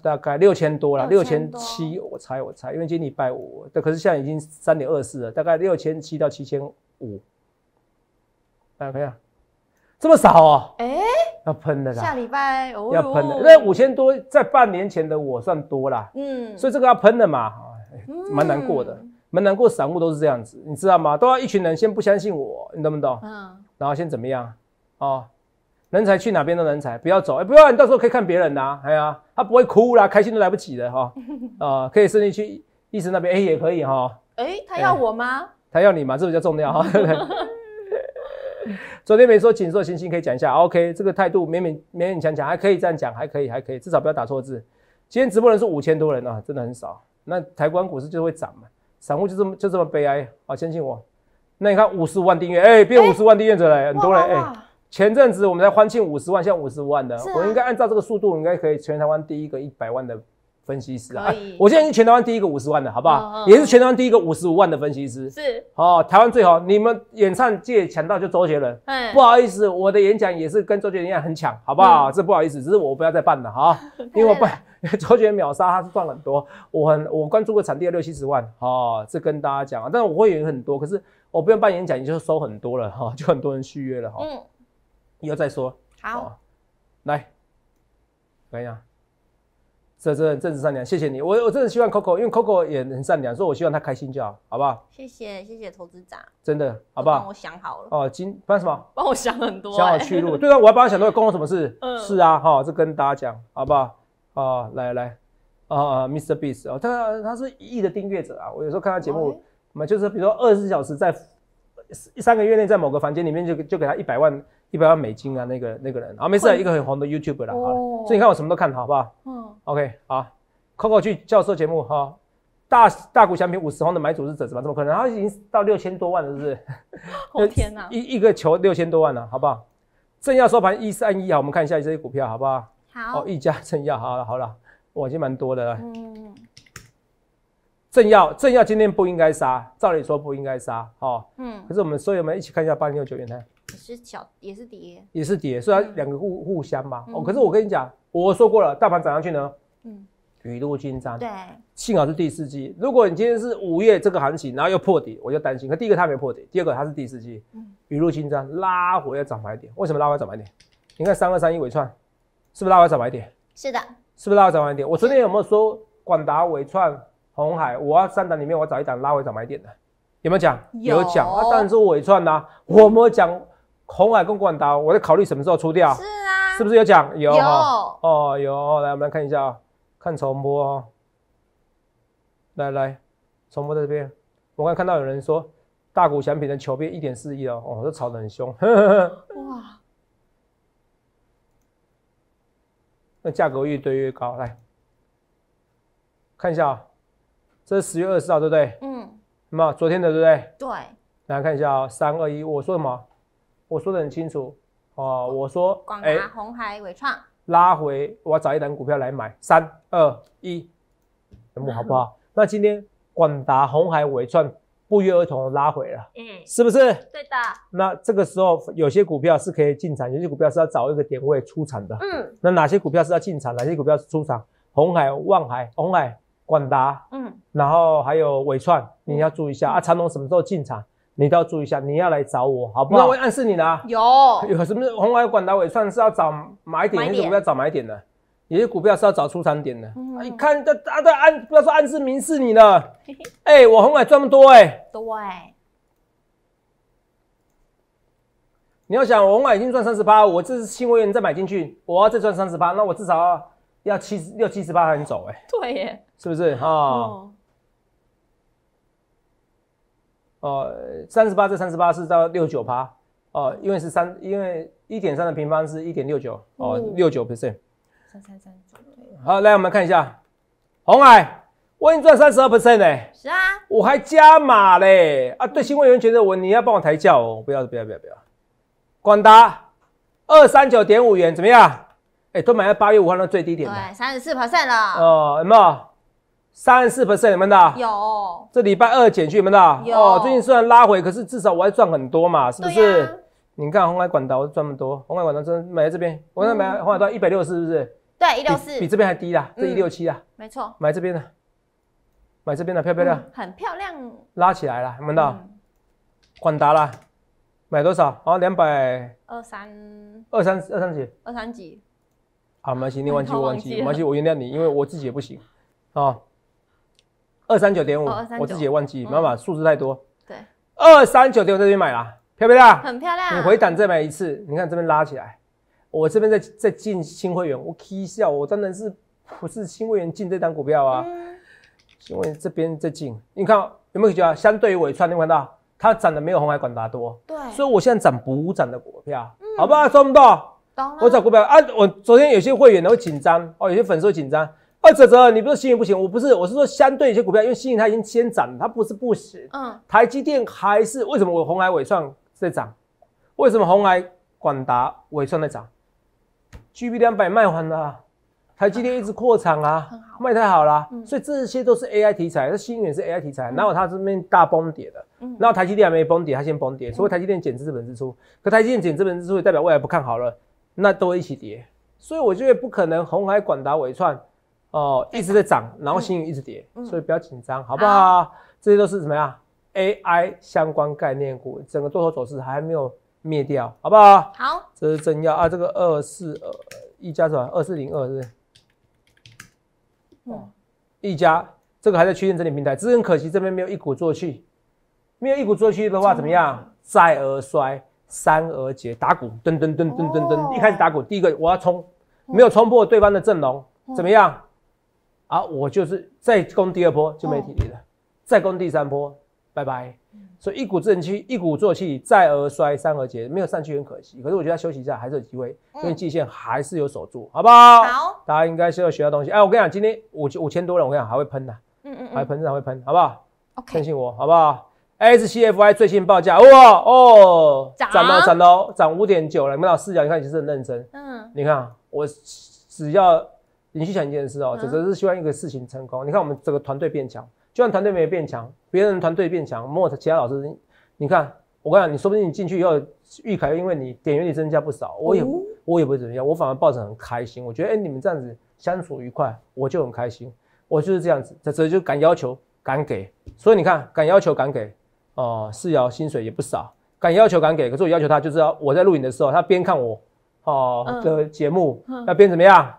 大概六千多了，六千七，我猜我猜，因为今礼拜五，但可是现在已经三点二四了，大概六千七到七千五，大家看下，这么少哦，哎，要喷的啦，下礼拜要喷的，那五千多在半年前的我算多啦，嗯，所以这个要喷的嘛，蛮难过的，蛮难过，散户都是这样子，你知道吗？都要一群人先不相信我，你懂不懂？嗯，然后先怎么样啊？人才去哪边都人才，不要走哎，不要，你到时候可以看别人的，哎呀，他不会哭啦，开心都来不及的哈，啊，可以顺利去意思那边，哎，也可以哈，哎，他要我吗？他要你吗？这比较重要哈。昨天没说，紧说星星可以讲一下，OK，这个态度勉勉勉勉强强还可以这样讲，还可以，还可以，至少不要打错字。今天直播人数五千多人啊，真的很少。那台湾股市就会涨嘛，散户就这么就这么悲哀。好，相信我。那你看五十五万订阅，哎，变五十万订阅者了，很多人哎。前阵子我们在欢庆五十万，现在五十万的，我应该按照这个速度，应该可以全台湾第一个一百万的分析师啊！我现在是全台湾第一个五十万的，好不好？也是全台湾第一个五十五万的分析师。是。哦，台湾最好，你们演唱界抢到就周杰伦。嗯。不好意思，我的演讲也是跟周杰伦样很抢，好不好？这不好意思，只是我不要再办了哈，因为办。周杰秒杀他是赚很多。我很我关注个场地要六七十万，哦，这跟大家讲啊。但是我会员很多，可是我不用办演讲，已就收很多了哈，就很多人续约了哈。嗯。以后再说。好，来，怎样？这这很正直善良，谢谢你。我我真的希望 Coco，因为 Coco 也很善良，所以我希望他开心就好，好不好？谢谢谢谢，投资长，真的好不好？我想好了哦，今帮什么？帮我想很多，想好去路。对啊，我要帮他想到多，关我什么事？嗯，是啊，哈，这跟大家讲，好不好？哦，来来，啊，Mr. Beast 哦，他他是一亿的订阅者啊，我有时候看他节目，那么就是比如说二十四小时在。三个月内在某个房间里面就就给他一百万一百万美金啊那个那个人啊没事一个很红的 YouTube 了好了，所以你看我什么都看好不好？嗯，OK，好，Coco 去教授节目哈，大大股产品五十红的买主是者怎么怎么可能？他已经到六千多万了是不是？天哪，一一个球六千多万了好不好？正要收盘一三一啊，我们看一下这些股票好不好？好，哦，一家正要好了好了，我经蛮多的了。嗯。正要正要，今天不应该杀，照理说不应该杀，哈，嗯。可是我们所以，我们一起看一下八零六九元台，也是小，也是跌，也是跌。虽然两个互互相吧，哦，可是我跟你讲，我说过了，大盘涨上去呢，嗯，雨露均沾。对。幸好是第四季，如果你今天是五月这个行情，然后又破底，我就担心。可第一个它没破底，第二个它是第四季，嗯，雨露均沾，拉回来涨盘点。为什么拉回来涨盘点？你看三二三一尾串，是不是拉回来涨盘点？是的。是不是拉回来涨盘点？我昨天有没有说广达尾串？红海，我要三档里面我找一档拉回找买点的，有没有讲？有讲啊！当然是伟串啦。我没有讲红海跟广达，我在考虑什么时候出掉。是啊，是不是有讲？有。有哦，有。来，我们来看一下啊，看重播哦。来来，重播在这边，我刚看到有人说大股产品的球变一点四亿哦，哦，都炒的很凶。哇，那价格越堆越高，来看一下啊。这是十月二十号，对不对？嗯。那么昨天的，对不对？对。来看一下三二一，我说什么？我说的很清楚哦，我说广达、红海、伟创拉回，我要找一档股票来买。三二一，那么好不好？那今天广达、红海、伟创不约而同拉回了，嗯，是不是？对的。那这个时候有些股票是可以进场，有些股票是要找一个点位出场的。嗯。那哪些股票是要进场？哪些股票是出场？红海、旺海、红海。管达，嗯，然后还有伟创，你要注意一下啊。长隆什么时候进场，你都要注意一下。你要来找我，好不好？那我暗示你的、啊。有有什么红海、管达、伟创是要找买点，有些股票要找买点的，有些股票是要找出场点的。你看，这啊，对暗不要说暗示，明示你了。哎，我红海赚不多哎。对。你要想红海已经赚三十八，我这是新会员再买进去，我要再赚三十八，那我至少要七十六、七十八才能走哎。对耶。是不是哈？哦，三十八至三十八是到六九趴哦，因为是三，因为一点三的平方是一点六九哦，六九 percent。三三三九。好，来我们看一下，红海我已经赚三十二 percent 嘞。是啊，我还加码嘞啊！对新会员觉得我你要帮我抬轿哦，不要不要不要不要。广达二三九点五元怎么样？哎，都买在八月五号那最低点。了，三十四 percent 了。哦，有？三十四 percent 有没有？有，这礼拜二减去你们有。哦，最近虽然拉回，可是至少我还赚很多嘛，是不是？你看红海管道赚那么多，红海管道真买这边，我刚买红海到一百六是不是？对，一六四比这边还低啦，这一六七啦。没错，买这边的，买这边的漂不漂亮？很漂亮，拉起来了，有没有？的管达啦，买多少？哦，两百二三二三二三几？二三几？好，没关系，你忘记 我忘记，没关系，我原谅你，因为我自己也不行，啊。二三九点五，我自己也忘记，办法，数字太多。对，二三九点五在这边买了，漂不漂亮？很漂亮。你回档再买一次，你看这边拉起来，我这边在在进新会员，我 k 笑，我真的是不是新会员进这单股票啊？新会员这边在进，你看有没有觉得相对于伟创能源股，它涨的没有红海广达多。对，所以我现在涨不涨的股票，好好？这不多，我找股票啊，我昨天有些会员会紧张哦，有些粉丝紧张。哲哲，你不是新源不行，我不是，我是说相对一些股票，因为新源它已经先涨，它不是不行。嗯。台积电还是为什么？我红海尾创在涨，为什么红海广达尾创在涨？G B 两百卖完了，台积电一直扩产啊，卖太好了，所以这些都是 A I 题材，那新源是 A I 题材，然后它这边大崩跌的？嗯。然后台积电还没崩跌，它先崩跌，所以台积电减资本支出，可台积电减资本支出代表未来不看好了，那都一起跌，所以我觉得不可能红海广达尾创。哦，一直在涨，然后新宇一直跌，所以不要紧张，好不好？这些都是什么呀？AI 相关概念股，整个多头走势还没有灭掉，好不好？好，这是真要啊，这个二四二一加是吧？二四零二是，哦，一加这个还在确认整理平台，只是很可惜这边没有一鼓作气，没有一鼓作气的话怎么样？再而衰，三而竭，打鼓噔噔噔噔噔噔，一开始打鼓，第一个我要冲，没有冲破对方的阵容，怎么样？啊，我就是再攻第二波就没体力了，再攻第三波，拜拜。所以一鼓正气，一鼓作气，再而衰，三而竭，没有上去很可惜。可是我觉得休息一下还是有机会，因为季线还是有守住，好不好？好，大家应该是要学到东西。哎，我跟你讲，今天五五千多人，我跟你讲还会喷的，嗯嗯，还喷，经会喷，好不好相信我，好不好？SCFI 最新报价，哇哦，涨了，涨了，涨五点九了。你们老师角，你看其是很认真，嗯，你看我只要。你去想一件事哦，只是希望一个事情成功。你看我们整个团队变强，就算团队没有变强，别人团队变强，莫其他老师，你看我跟你，你说不定你进去以后，玉凯因为你点原理增加不少，我也我也不会怎么样，我反而抱着很开心。我觉得哎，你们这样子相处愉快，我就很开心。我就是这样子，这这就敢要求敢给。所以你看，敢要求敢给哦，世尧薪水也不少，敢要求敢给。可是我要求他就是要我在录影的时候，他边看我哦的节目，要边怎么样？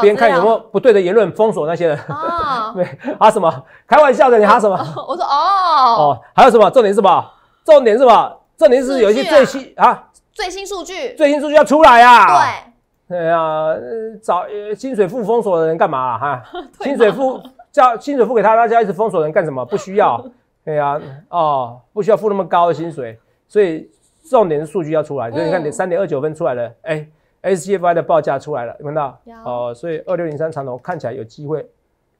别人看有没有不对的言论，封锁那些人啊？哈什么？开玩笑的，你哈什么？我说哦哦，还有什么重点是什么？重点是什么？重点是有一些最新啊最新数据，最新数据要出来啊。对对呀，找薪水付封锁的人干嘛啊？哈，薪水付叫薪水付给他，大家一直封锁人干什么？不需要 对呀？哦，不需要付那么高的薪水，所以重点数据要出来。所以你看，你三点二九分出来了，哎。S c F i 的报价出来了，有闻到？哦，所以二六零三长龙看起来有机会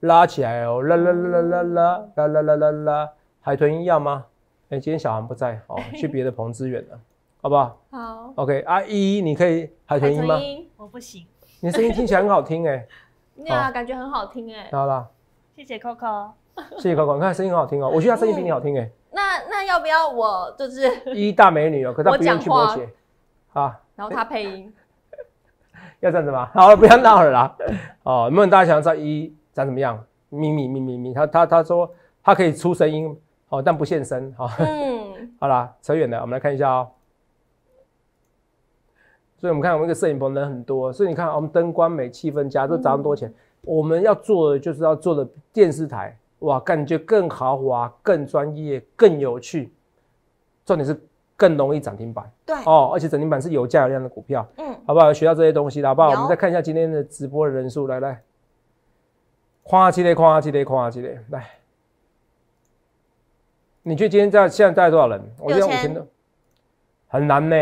拉起来哦，啦啦啦啦啦啦啦啦啦啦！海豚音要吗？哎，今天小韩不在哦，去别的棚友支援了，好不好？好。O K，阿依依，你可以海豚音吗？我不行。你声音听起来很好听哎，对 啊，感觉很好听哎。好了，谢谢 Coco，谢谢 Coco，你看声音很好听哦，我觉得他声音比你好听哎。那那要不要我就是一大美女哦？可她不去讲话。啊。然后她配音。要这样子吗？好，不要闹了啦。哦，有没有大家想知道一长怎么样？咪咪咪咪咪，他他他说他可以出声音哦，但不现身。好，嗯，好啦，扯远了，我们来看一下哦。所以，我们看我们个摄影棚人很多，所以你看我们灯光美，气氛佳。这砸那么多钱，我们要做的就是要做的电视台，哇，感觉更豪华、更专业、更有趣。重点是。更容易涨停板，对哦，而且涨停板是有价有量的股票，嗯，好不好？学到这些东西，好不好？我们再看一下今天的直播的人数，来来，夸起来，夸起来，夸起来，来，你觉得今天在现在带多少人？我五千多，很难呢，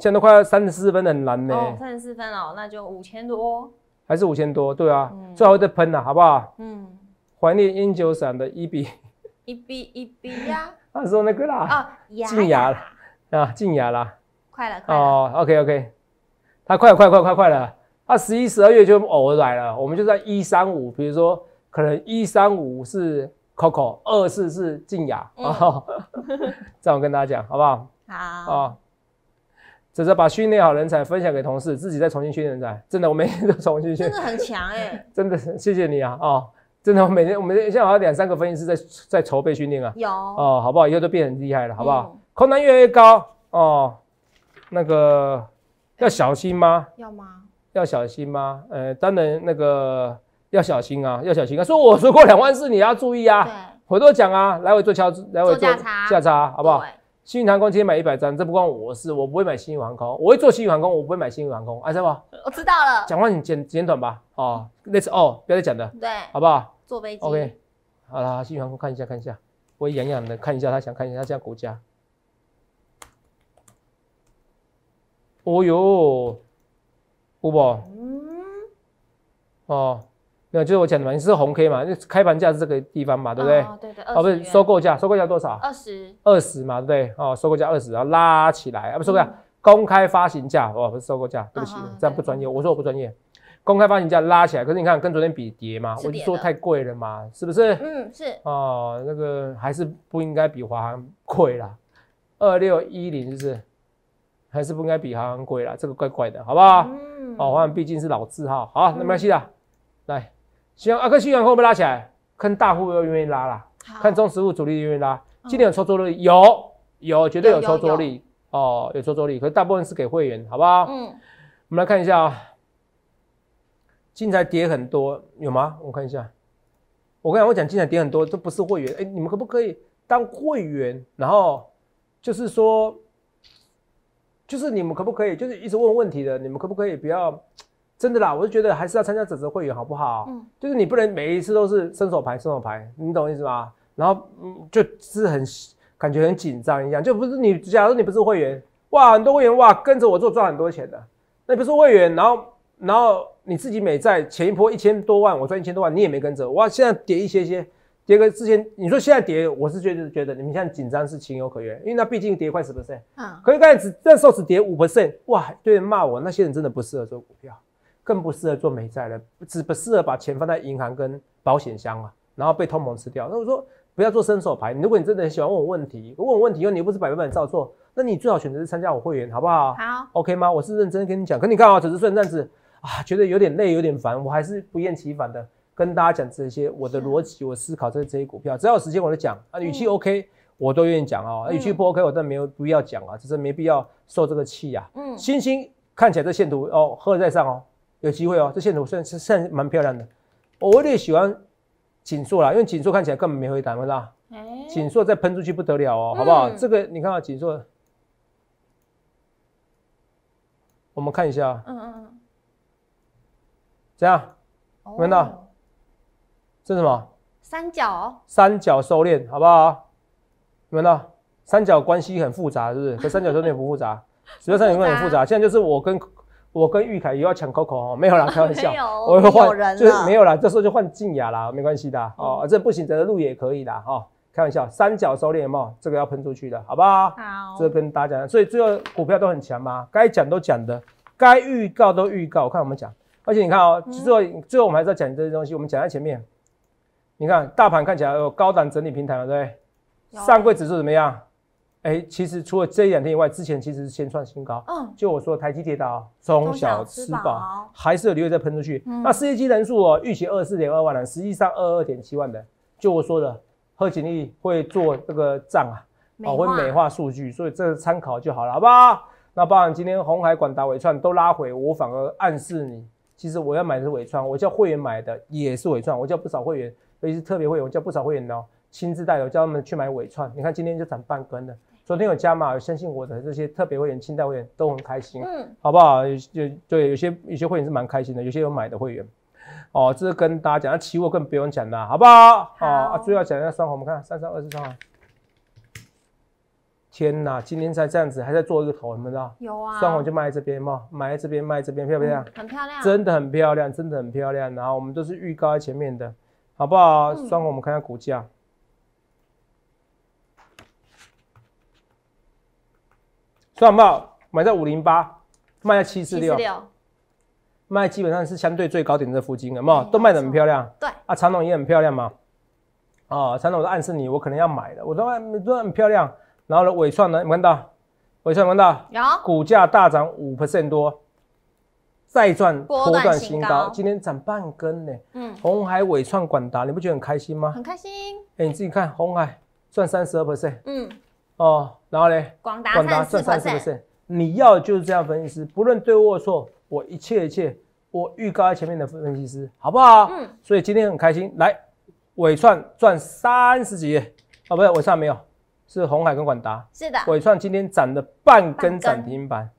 现在都快三十四分的，很难呢，哦，三十四分哦，那就五千多，还是五千多，对啊，最好再喷了，好不好？嗯，怀念英酒散的一比一比一比呀，他说那个啦，哦，净牙。啊，静雅啦，快了快哦，OK OK，他快快快快快了，他十一十二月就偶尔来了，我们就在一三五，比如说可能一三五是 Coco，二四是静雅，这样我跟大家讲好不好？好啊，只是把训练好人才分享给同事，自己再重新训练才，真的我每天都重新训，真的很强哎，真的谢谢你啊，哦，真的我每天我们现在好像两三个分析师在在筹备训练啊，有哦，好不好？以后都变很厉害了，好不好？空单越来越高哦，那个要小心吗？要吗？要小心吗？呃，当然那个要小心啊，要小心啊。说我说过两万四，你要注意啊。回我都讲啊，来回做差，来回做价差，价差好不好？新宇航空今天买一百张，这不关我事，我不会买新宇航空，我会做新宇航空，我不会买新宇航空，哎，知道我知道了。讲话你简简短吧，哦，那次哦，不要再讲的，对，好不好？坐飞机。OK，好了，新宇航空看一下看一下，我痒痒的看一下，他想看一下这样股价。哦呦，吴博，嗯，哦，那就是我讲的嘛，你是红 K 嘛，那开盘价是这个地方嘛，对不对？对哦，不是收购价，收购价多少？二十二十嘛，对不对？哦，收购价二十，然后拉起来啊，不收购价，公开发行价，哦，不是收购价，对不起，这样不专业，我说我不专业，公开发行价拉起来，可是你看跟昨天比跌嘛，我就说太贵了嘛，是不是？嗯，是。哦，那个还是不应该比华航贵啦，二六一零，是不是。还是不应该比韩贵啦，这个怪怪的，好不好？嗯，好，华毕竟是老字号，好，没关系的。来，希望阿克西阳会不会拉起来？看大户愿不愿意拉啦，看中实物主力愿意拉？今天有操作力，有有，绝对有操作力哦，有操作力，可是大部分是给会员，好不好？嗯，我们来看一下啊，金材跌很多，有吗？我看一下，我刚才我讲金材跌很多，都不是会员，哎，你们可不可以当会员？然后就是说。就是你们可不可以，就是一直问问题的，你们可不可以不要真的啦？我就觉得还是要参加整织会员，好不好？嗯，就是你不能每一次都是伸手牌，伸手牌，你懂我意思吗？然后嗯，就是很感觉很紧张一样，就不是你，假如你不是会员，哇，很多会员哇，跟着我做赚很多钱的，那不是会员，然后然后你自己每在前一波一千多万，我赚一千多万，你也没跟着，哇，现在跌一些些。跌个之前，你说现在跌，我是觉得觉得你们现在紧张是情有可原，因为那毕竟跌快十 percent 嗯，可是刚才只那候只跌五 percent，哇，对骂我那些人真的不适合做股票，更不适合做美债了，只不适合把钱放在银行跟保险箱啊，然后被通膨吃掉。那我说不要做伸手牌，如果你真的很喜欢问我问题，问我问题又你又不是百分百照做，那你最好选择是参加我会员，好不好？好，OK 吗？我是认真跟你讲，可你看啊，只是顺这样子啊，觉得有点累有点烦，我还是不厌其烦的。跟大家讲这些，我的逻辑，我思考这这些股票，只要有时间我就讲啊，语气 OK，我都愿意讲啊，语气不 OK，我都没有必要讲啊，只是没必要受这个气呀。嗯，星星看起来这线图哦，还在上哦，有机会哦，这线图算是算蛮漂亮的。我有点喜欢紧硕啦，因为紧硕看起来根本没回档，不是？哎，锦硕再喷出去不得了哦，好不好？这个你看啊，紧硕，我们看一下嗯嗯嗯。怎样？闻道。是什么？三角，三角收敛，好不好？你们呢？三角关系很复杂，是不是？可三角收敛不复杂，角关系很复杂。现在就是我跟我跟玉凯又要抢 Coco 哦，没有啦，开玩笑，我换，就是没有啦，这时候就换静雅啦，没关系的哦，这不行，这路也可以的哈，开玩笑，三角收敛哦，这个要喷出去的，好不好？好，这跟大家讲，所以最后股票都很强嘛，该讲都讲的，该预告都预告，我看我们讲，而且你看哦，最后最后我们还是要讲这些东西，我们讲在前面。你看大盘看起来有高档整理平台了，对不对？上柜指数怎么样？哎，其实除了这两天以外，之前其实是先创新高。嗯。就我说，台积铁道中小吃饱，还是有留意在喷出去。那失业金人数哦，预期二四点二万人，实际上二二点七万的。就我说的，贺锦丽会做这个账啊，会美化数据，所以这是参考就好了，好不好？那包含今天红海、广达、伟创都拉回，我反而暗示你，其实我要买是伟创，我叫会员买的也是伟创，我叫不少会员。所以是特别会员，我叫不少会员哦，亲自带的，叫他们去买尾串。你看今天就涨半根了，昨天有加码，相信我的这些特别会员、亲代会员都很开心，嗯，好不好？有有对，有些有些会员是蛮开心的，有些有买的会员。哦，这是跟大家讲，期货更不用讲了，好不好？好啊，最后讲一下双红，我们看三三二四三。天哪，今天才这样子，还在做个头，你们知道？有啊，双红就卖这边嘛，在这边卖这边，漂不漂亮？很漂亮，真的很漂亮，真的很漂亮。然后我们都是预告在前面的。好不好？双红，我们看一下股价，算不好，买在五零八，卖在七四六，卖基本上是相对最高点的附近，有没有？都卖的很漂亮，对，啊，长董也很漂亮嘛，啊，长我都暗示你，我可能要买了，我说说很漂亮，然后呢，尾算呢？你看到？尾你看到？有，股价大涨五 percent 多。再赚波段新高，今天涨半根呢。嗯，红海伟创、管达，你不觉得很开心吗？很开心。哎，你自己看，红海赚三十二 percent，嗯，哦，然后嘞，广达赚三十 percent。你要就是这样分析师，不论对或错，我一切一切，我预告在前面的分析师，好不好？嗯。所以今天很开心，来，伟创赚三十几，哦，不是伟创没有，是红海跟管达。是的。伟创今天涨了半根，涨停板。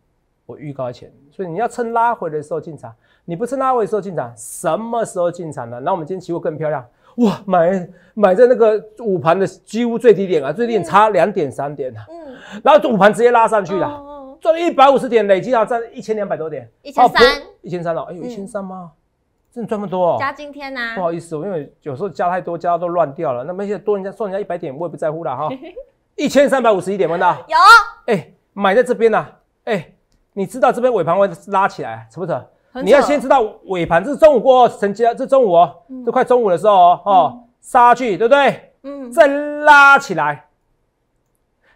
我预高前，所以你要趁拉回的时候进场。你不趁拉回的时候进场，什么时候进场呢？那我们今天期货更漂亮哇！买买在那个午盘的几乎最低点啊，最低点差两点三点啊。嗯。然后午盘直接拉上去了，赚一百五十点，累计到赚一千两百多点。一千三，一千三了。哎，呦，一千三吗？真的赚那么多哦！加今天呐？不好意思，我因为有时候加太多，加到都乱掉了。那现在多人家算人家一百点，我也不在乎了哈。一千三百五十一点，问到？有。哎，买在这边呐。哎。你知道这边尾盘会拉起来，扯不扯？你要先知道尾盘，这是中午过后成交，这中午哦，都快中午的时候哦，哦，杀去，对不对？嗯。再拉起来，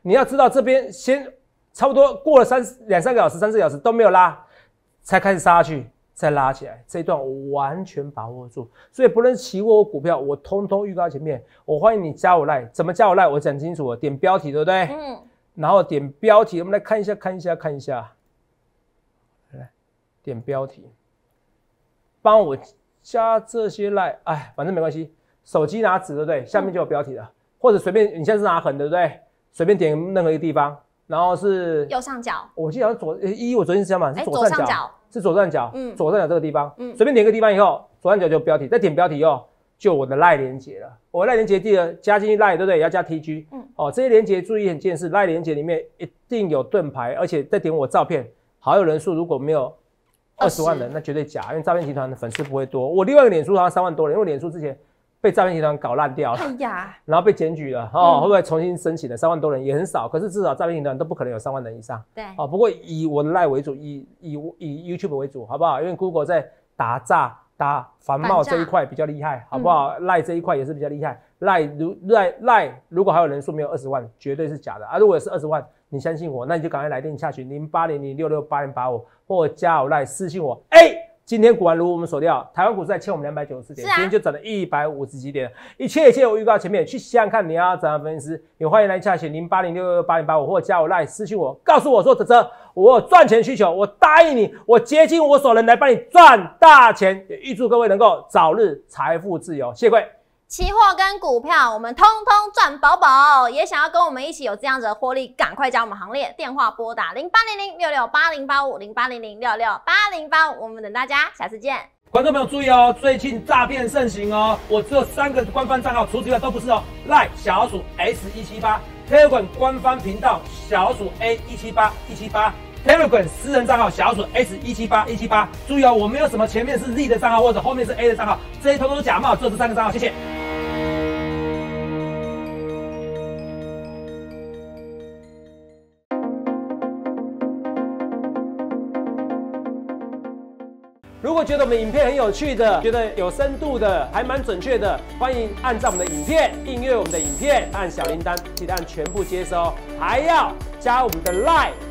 你要知道这边先差不多过了三两三个小时，三四小时都没有拉，才开始杀去，再拉起来，这一段我完全把握住。所以不论期货股票，我通通预告前面，我欢迎你加我赖，怎么加我赖？我讲清楚，点标题，对不对？嗯。然后点标题，我们来看一下，看一下，看一下。点标题，帮我加这些赖，哎，反正没关系。手机拿纸，对不对？下面就有标题了，或者随便，你现在是拿横，对不对？随便点任何一个地方，然后是右上角，我记得左一，我昨天是样嘛，是左上角，是左上角，嗯，左上角这个地方，嗯，随便点个地方以后，左上角就有标题，再点标题哦，就我的赖连接了，我赖连接地得加进去赖，对不对？要加 T G，嗯，哦，这些连接注意一件事，赖连接里面一定有盾牌，而且再点我照片好友人数如果没有。二十万人那绝对假，因为诈骗集团的粉丝不会多。我另外一个脸书像三万多人，因为脸书之前被诈骗集团搞烂掉了，哎呀，然后被检举了，哦，后来重新申请的三万多人也很少，可是至少诈骗集团都不可能有三万人以上。对，哦，不过以我的赖为主，以以以 YouTube 为主，好不好？因为 Google 在打诈打繁茂这一块比较厉害，好不好？赖这一块也是比较厉害。赖如赖赖如果还有人数没有二十万，绝对是假的。啊，如果是二十万。你相信我，那你就赶快来电洽询零八零零六六八零八五，或加我来私信我。哎，今天果然如我们所料，台湾股市还欠我们两百九十四点，今天就涨了一百五十几点。一切一切，我预告前面去想港看你要怎样分析。也欢迎来洽询零八零六六八零八五，或加我来私信我，告诉我说泽泽，我赚钱需求，我答应你，我竭尽我所能来帮你赚大钱。预祝各位能够早日财富自由，谢位。期货跟股票，我们通通赚饱饱，也想要跟我们一起有这样子的获利，赶快加我们行列，电话拨打零八零零六六八零八五零八零零六六八零八五，我们等大家，下次见。观众朋友注意哦，最近诈骗盛行哦，我只有三个官方账号，除此之外都不是哦，赖小鼠 s 一七八，推滚官方频道小鼠 a 一七八一七八。t e r r g r a m 私人账号小鼠 S 一七八一七八，注意哦，我没有什么前面是 Z 的账号或者后面是 A 的账号，这些通通都假冒，都是三个账号，谢谢。如果觉得我们影片很有趣的，觉得有深度的，还蛮准确的，欢迎按照我们的影片订阅我们的影片，按小铃铛，记得按全部接收，还要加我们的 l i n e